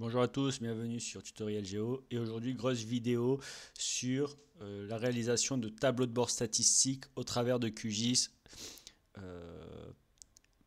Bonjour à tous, bienvenue sur Tutoriel Geo et aujourd'hui grosse vidéo sur euh, la réalisation de tableaux de bord statistiques au travers de QGIS euh,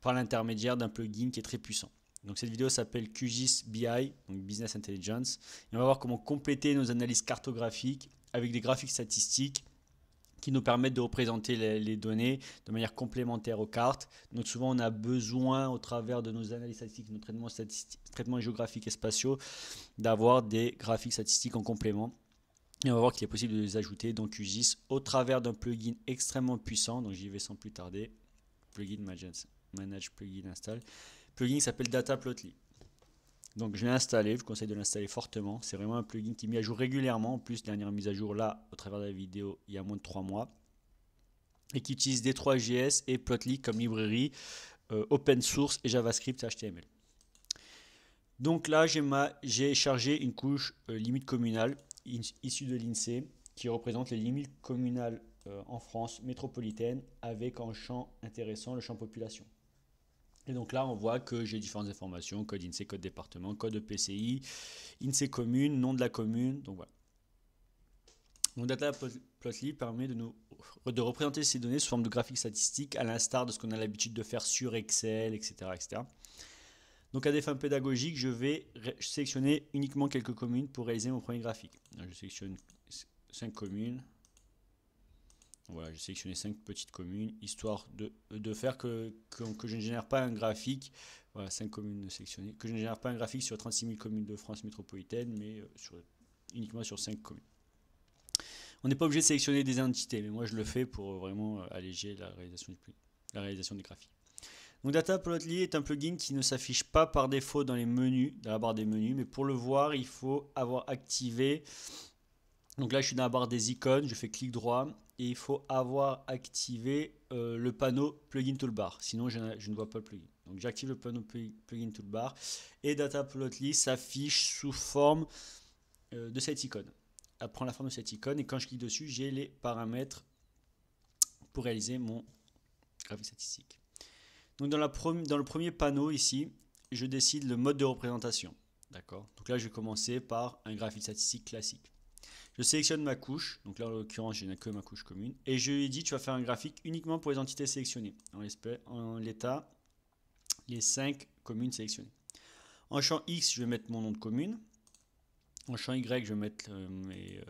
par l'intermédiaire d'un plugin qui est très puissant. Donc cette vidéo s'appelle QGIS BI, donc Business Intelligence, et on va voir comment compléter nos analyses cartographiques avec des graphiques statistiques qui nous permettent de représenter les, données de manière complémentaire aux cartes. Donc souvent, on a besoin, au travers de nos analyses statistiques, nos traitements, statistiques, traitements géographiques et spatiaux, d'avoir des graphiques statistiques en complément. Et on va voir qu'il est possible de les ajouter dans QGIS au travers d'un plugin extrêmement puissant. Donc j'y vais sans plus tarder. Plugin Manage, manage Plugin Install. Plugin s'appelle data plotly donc je l'ai installé, je vous conseille de l'installer fortement. C'est vraiment un plugin qui est mis à jour régulièrement. En plus, dernière mise à jour là, au travers de la vidéo, il y a moins de 3 mois. Et qui utilise d 3 et Plotly comme librairie euh, open source et JavaScript HTML. Donc là, j'ai chargé une couche euh, limite communale issue de l'INSEE qui représente les limites communales euh, en France métropolitaine avec en champ intéressant le champ population. Et donc là, on voit que j'ai différentes informations, code INSEE, code département, code e PCI, INSEE commune, nom de la commune, donc voilà. Donc Plotly permet de, nous, de représenter ces données sous forme de graphique statistiques, à l'instar de ce qu'on a l'habitude de faire sur Excel, etc., Donc à des fins pédagogiques, je vais sélectionner uniquement quelques communes pour réaliser mon premier graphique. je sélectionne 5 communes, voilà, j'ai sélectionné cinq petites communes, histoire de, faire que, que, je ne génère pas un graphique, voilà, cinq communes sélectionnées, que je ne génère pas un graphique sur 36 000 communes de France métropolitaine, mais euh, uniquement sur 5 communes. On n'est pas obligé de sélectionner des entités, mais moi je le fais pour euh, vraiment euh, alléger la réalisation, du, la réalisation des graphiques. Donc Data Plotly est un plugin qui ne s'affiche pas par défaut dans les menus, dans la barre des menus, mais pour le voir, il faut avoir activé. Donc là, je suis dans la barre des icônes, je fais clic droit il faut avoir activé euh, le panneau plugin toolbar. Sinon, je, ne vois pas le plugin. Donc, j'active le panneau plugin toolbar et data plotly s'affiche sous forme euh, de cette icône. Elle prend la forme de cette icône et quand je clique dessus, j'ai les paramètres pour réaliser mon graphique statistique. Donc, dans, dans le premier panneau ici, je décide le mode de représentation. D'accord Donc là, je vais commencer par un graphique statistique classique. Je sélectionne ma couche, donc là en l'occurrence je j'ai que ma couche commune, et je lui dis tu vas faire un graphique uniquement pour les entités sélectionnées, en l'état, les cinq communes sélectionnées. En champ X, je vais mettre mon nom de commune. En champ Y, je vais mettre euh, euh,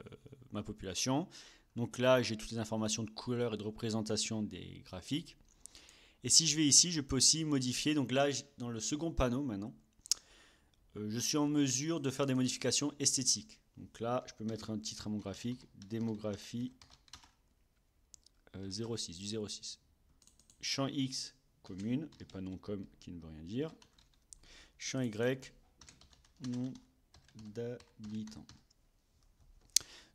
ma population. Donc là, j'ai toutes les informations de couleur et de représentation des graphiques. Et si je vais ici, je peux aussi modifier. Donc là, dans le second panneau maintenant, euh, je suis en mesure de faire des modifications esthétiques. Donc là, je peux mettre un titre à mon graphique, démographie 06, euh, du 06. Champ X, commune, et pas nom comme qui ne veut rien dire. Champ Y, nom d'habitant.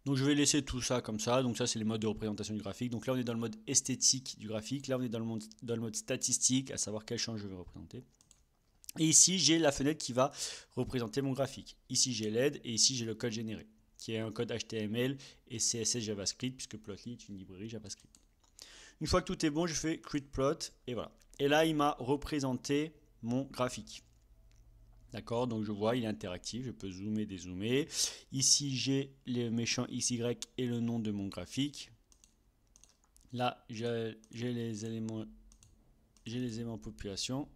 Donc je vais laisser tout ça comme ça. Donc ça c'est les modes de représentation du graphique. Donc là on est dans le mode esthétique du graphique. Là on est dans le mode, dans le mode statistique, à savoir quel champ je vais représenter. Et ici, j'ai la fenêtre qui va représenter mon graphique. Ici, j'ai l'aide et ici, j'ai le code généré, qui est un code HTML et CSS JavaScript, puisque Plotly est une librairie JavaScript. Une fois que tout est bon, je fais create plot et voilà. Et là, il m'a représenté mon graphique. D'accord Donc je vois, il est interactif, je peux zoomer, dézoomer. Ici, j'ai les méchants XY et le nom de mon graphique. Là, j'ai les éléments j'ai les éléments population.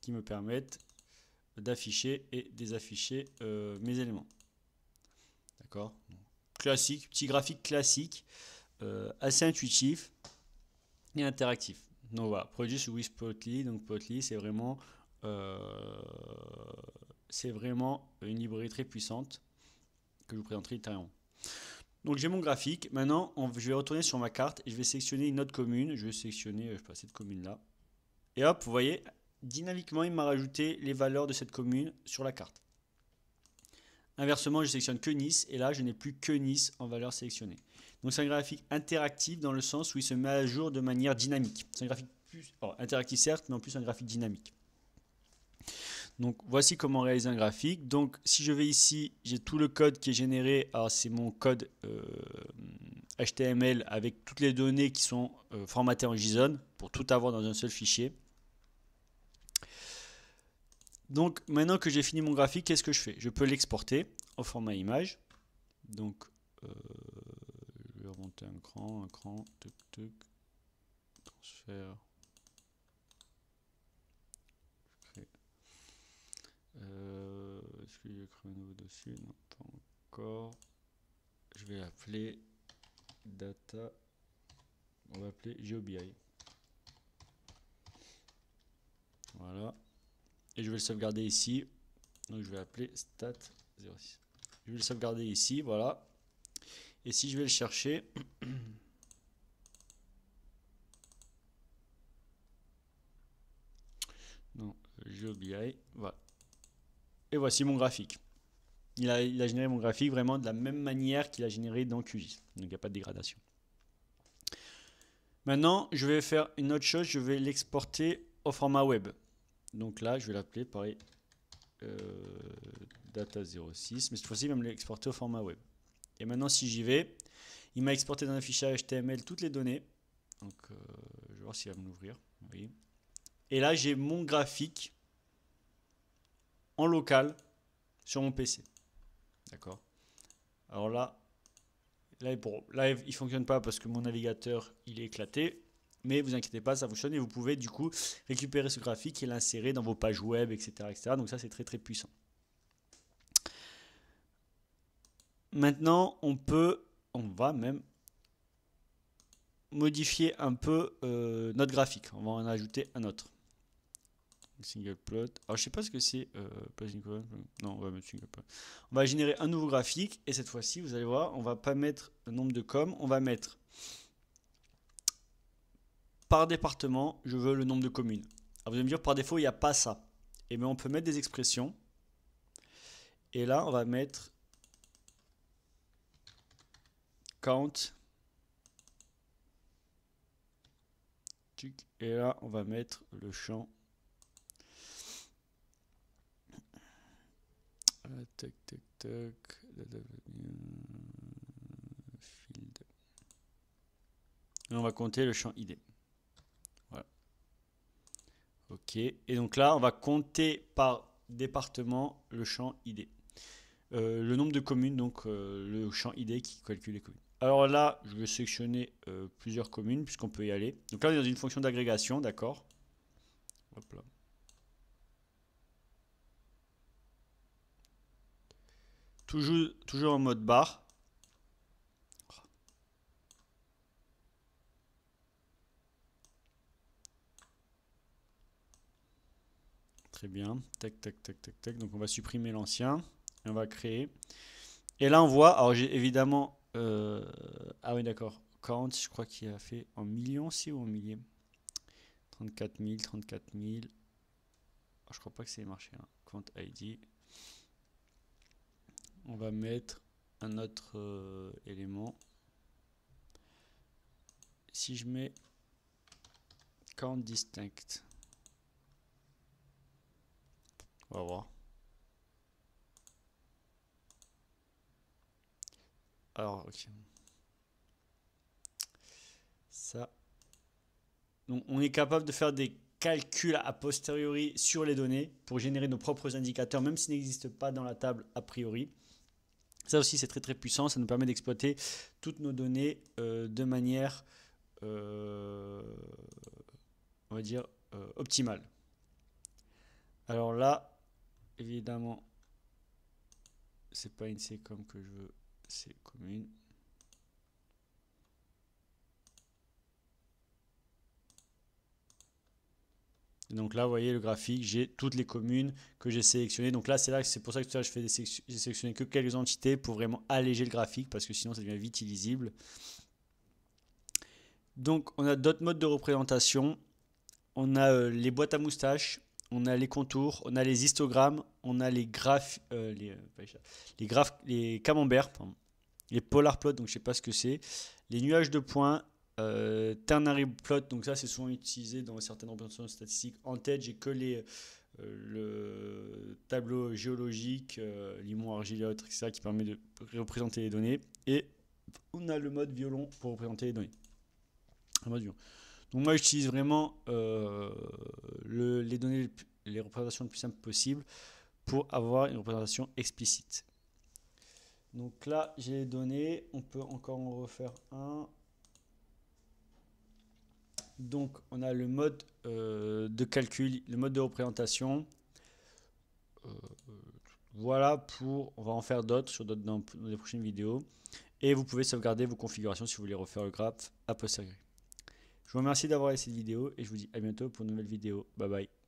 qui me permettent d'afficher et désafficher euh, mes éléments. D'accord Classique, petit graphique classique, euh, assez intuitif et interactif. Donc voilà, Produce with Potly, Donc Potly, c'est vraiment, euh, c'est vraiment une librairie très puissante que je vous présenterai ultérieurement. Donc j'ai mon graphique. Maintenant, je vais retourner sur ma carte et je vais sélectionner une autre commune. Je vais sélectionner, je cette commune là. Et hop, vous voyez, Dynamiquement, il m'a rajouté les valeurs de cette commune sur la carte. Inversement, je sélectionne que Nice et là, je n'ai plus que Nice en valeur sélectionnée. Donc c'est un graphique interactif dans le sens où il se met à jour de manière dynamique. C'est un graphique plus interactif certes, mais en plus un graphique dynamique. Donc voici comment réaliser un graphique. Donc si je vais ici, j'ai tout le code qui est généré. Ah, c'est mon code HTML euh, avec toutes les données qui sont euh, formatées en JSON pour tout avoir dans un seul fichier. Donc maintenant que j'ai fini mon graphique, qu'est-ce que je fais Je peux l'exporter au format image. Donc euh, je vais remonter un cran, un cran, tuc, tuc, transfert. Euh, est-ce que j'ai créé un nouveau dossier Non, pas encore. Je vais l'appeler data. On va appeler GobI. Voilà et je vais le sauvegarder ici. Donc je vais appeler stat 06. Je vais le sauvegarder ici, voilà. Et si je vais le chercher, non, j'ai oublié, voilà. Et voici mon graphique. Il a, il a, généré mon graphique vraiment de la même manière qu'il a généré dans QGIS. Donc il n'y a pas de dégradation. Maintenant, je vais faire une autre chose, je vais l'exporter au format web. Donc là, je vais l'appeler pareil euh, data06, mais cette fois-ci, il va me l'exporter au format web. Et maintenant, si j'y vais, il m'a exporté dans un fichier HTML toutes les données. Donc, euh, je vais voir s'il va me l'ouvrir. Oui. Et là, j'ai mon graphique en local sur mon PC. D'accord Alors là, là, il ne fonctionne pas parce que mon navigateur, il est éclaté. Mais vous inquiétez pas, ça fonctionne et vous pouvez du coup récupérer ce graphique et l'insérer dans vos pages web, etc. Donc ça, c'est très très puissant. Maintenant, on peut, on va même modifier un peu euh, notre graphique. On va en ajouter un autre. Single plot. Alors je sais pas ce que c'est. Euh, non, on va mettre single plot. On va générer un nouveau graphique et cette fois-ci, vous allez voir, on va pas mettre le nombre de com, on va mettre par département, je veux le nombre de communes. Alors vous allez me dire, par défaut, il n'y a pas ça. Et bien, on peut mettre des expressions. Et là, on va mettre count. Et là, on va mettre le champ. Et on va compter le champ ID. Ok, et donc là, on va compter par département le champ ID. Euh, le nombre de communes, donc euh, le champ ID qui calcule les communes. Alors là, je vais sélectionner euh, plusieurs communes puisqu'on peut y aller. Donc là, on est dans une fonction d'agrégation, d'accord Hop là. Toujours, toujours en mode barre. bien. Tac, tac, tac, tac, tac. Donc on va supprimer l'ancien. On va créer. Et là, on voit. Alors j'ai évidemment. Euh, ah oui, d'accord. quand je crois qu'il a fait en millions, si ou en milliers. 34 000, 34 000. je crois pas que c'est marché. quand hein. count ID. On va mettre un autre euh, élément. Si je mets count distinct. On va voir. Alors, ok. Ça. Donc, on est capable de faire des calculs a posteriori sur les données pour générer nos propres indicateurs, même s'ils n'existent pas dans la table a priori. Ça aussi, c'est très très puissant. Ça nous permet d'exploiter toutes nos données euh, de manière, euh, on va dire, euh, optimale. Alors là, Évidemment, c'est pas une comme que je veux, c'est commune. Donc là, vous voyez le graphique, j'ai toutes les communes que j'ai sélectionnées. Donc là, c'est là c'est pour ça que je fais j'ai sélectionné que quelques entités pour vraiment alléger le graphique parce que sinon, ça devient vite illisible. Donc, on a d'autres modes de représentation. On a euh, les boîtes à moustaches on a les contours, on a les histogrammes, on a les graphes, euh, les, euh, les, les camemberts, les polar plots, donc je sais pas ce que c'est, les nuages de points, euh, ternary plot, donc ça c'est souvent utilisé dans certaines représentations statistiques. En tête, j'ai que le tableau géologique, limon, argile et autres, qui permet de représenter les données. Et on a le mode violon pour représenter les données. Le mode violon. Donc moi j'utilise vraiment euh, les données, les représentations le plus simples possible pour avoir une représentation explicite. Donc là j'ai les données, on peut encore en refaire un. Donc on a le mode euh, de calcul, le mode de représentation. Euh, voilà pour, on va en faire d'autres sur d'autres dans, les prochaines vidéos. Et vous pouvez sauvegarder vos configurations si vous voulez refaire le graphe à posteriori. Je vous remercie d'avoir regardé cette vidéo et je vous dis à bientôt pour une nouvelle vidéo. Bye bye.